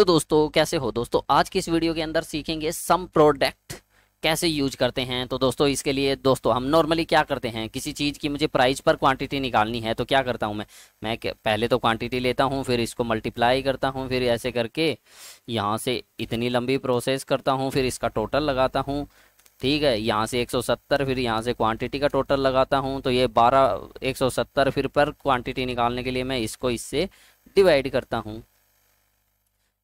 hello दोस्तों कैसे हो दोस्तों आज की इस वीडियो के अंदर सीखेंगे सम प्रोडक्ट कैसे यूज करते हैं तो दोस्तों इसके लिए दोस्तों हम नॉर्मली क्या करते हैं किसी चीज़ की मुझे प्राइस पर क्वांटिटी निकालनी है तो क्या करता हूं मैं मैं पहले तो क्वांटिटी लेता हूं फिर इसको मल्टीप्लाई करता हूं फिर ऐसे करके यहां से इतनी लंबी प्रोसेस करता हूं फिर इसका टोटल लगाता हूँ ठीक है यहाँ से 170 फिर यहाँ से क्वांटिटी का टोटल लगाता हूँ तो ये 12 170 फिर पर क्वांटिटी निकालने के लिए मैं इसको इससे डिवाइड करता हूँ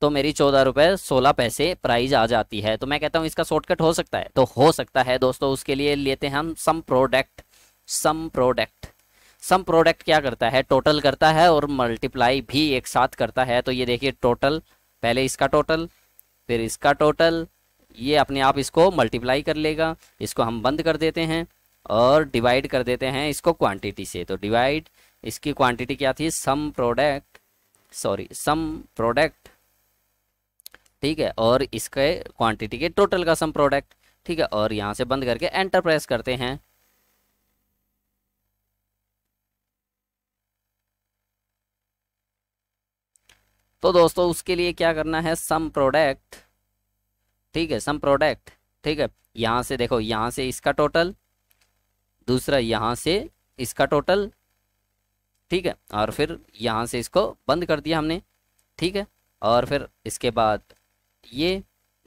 तो मेरी चौदह रुपए सोलह पैसे प्राइज आ जाती है तो मैं कहता हूँ इसका शॉर्टकट हो सकता है तो हो सकता है दोस्तों उसके लिए लेते हैं हम sum product sum product sum product क्या करता है टोटल करता है और मल्टीप्लाई भी एक साथ करता है तो ये देखिए टोटल पहले इसका टोटल फिर इसका टोटल ये अपने आप इसको मल्टीप्लाई कर लेगा इसको हम बंद कर देते हैं और डिवाइड कर देते हैं इसको क्वांटिटी से तो डिवाइड इसकी क्वांटिटी क्या थी sum product sorry sum product ठीक है और इसके क्वांटिटी के टोटल का सम प्रोडक्ट ठीक है और यहाँ से बंद करके एंटर प्रेस करते हैं तो दोस्तों उसके लिए क्या करना है सम प्रोडक्ट ठीक है सम प्रोडक्ट ठीक है यहाँ से देखो यहाँ से इसका टोटल दूसरा यहाँ से इसका टोटल ठीक है और फिर यहाँ से इसको बंद कर दिया हमने ठीक है और फिर इसके बाद ये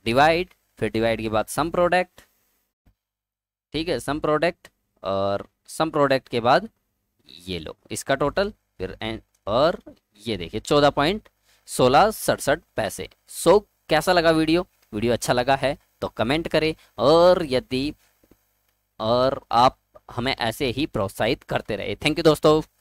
डिवाइड फिर डिवाइड के बाद सम प्रोडक्ट ठीक है सम प्रोडक्ट और सम प्रोडक्ट के बाद ये लो इसका टोटल फिर एंड और ये देखिए चौदह पॉइंट सोलह सड़सठ पैसे सो कैसा लगा वीडियो वीडियो अच्छा लगा है तो कमेंट करें और यदि और आप हमें ऐसे ही प्रोत्साहित करते रहे थैंक यू दोस्तों